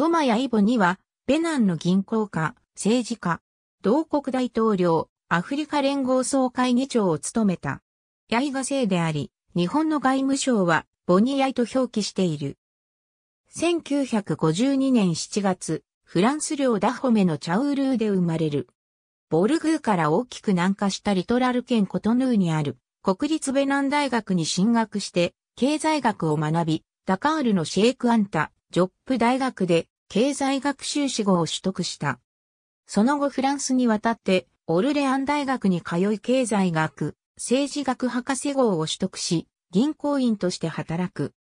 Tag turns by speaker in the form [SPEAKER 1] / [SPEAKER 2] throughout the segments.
[SPEAKER 1] トマやイボには、ベナンの銀行家、政治家、同国大統領、アフリカ連合総会議長を務めた。ヤイが姓であり、日本の外務省は、ボニヤイと表記している。1952年7月、フランス領ダホメのチャウルーで生まれる。ボルグーから大きく南下したリトラル県コトヌーにある国立ベナン大学に進学して経済学を学び、ダカールのシェイクアンタ、ジョップ大学で経済学修士号を取得した。その後フランスに渡って、オルレアン大学に通い経済学、政治学博士号を取得し、銀行員として働く。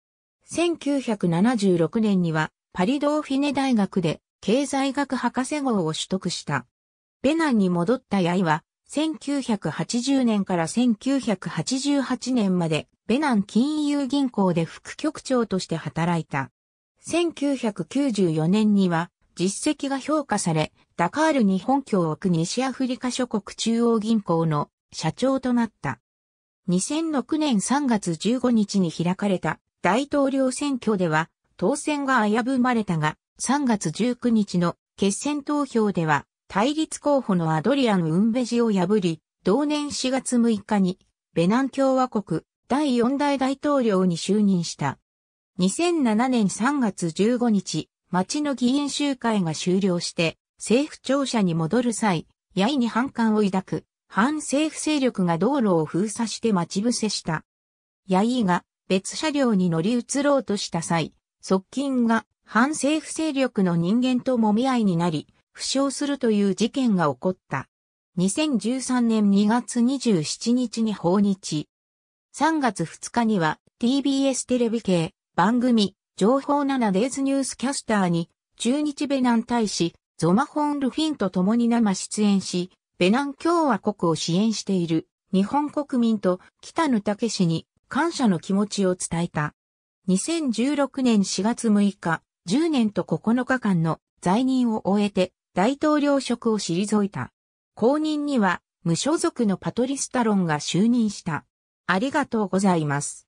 [SPEAKER 1] 1976年には、パリドーフィネ大学で経済学博士号を取得した。ベナンに戻ったヤイは、1980年から1988年まで、ベナン金融銀行で副局長として働いた。1994年には実績が評価され、ダカール日本共和国西アフリカ諸国中央銀行の社長となった。2006年3月15日に開かれた大統領選挙では当選が危ぶまれたが、3月19日の決選投票では対立候補のアドリアン・ウンベジを破り、同年4月6日にベナン共和国第4代大統領に就任した。2007年3月15日、町の議員集会が終了して、政府庁舎に戻る際、やいに反感を抱く、反政府勢力が道路を封鎖して待ち伏せした。やいが別車両に乗り移ろうとした際、側近が反政府勢力の人間と揉み合いになり、負傷するという事件が起こった。2013年2月27日に訪日。3月2日には TBS テレビ系番組、情報 7days ニュースキャスターに、中日ベナン大使、ゾマホン・ルフィンと共に生出演し、ベナン共和国を支援している日本国民と北野武氏に感謝の気持ちを伝えた。2016年4月6日、10年と9日間の在任を終えて大統領職を退いた。後任には無所属のパトリスタロンが就任した。ありがとうございます。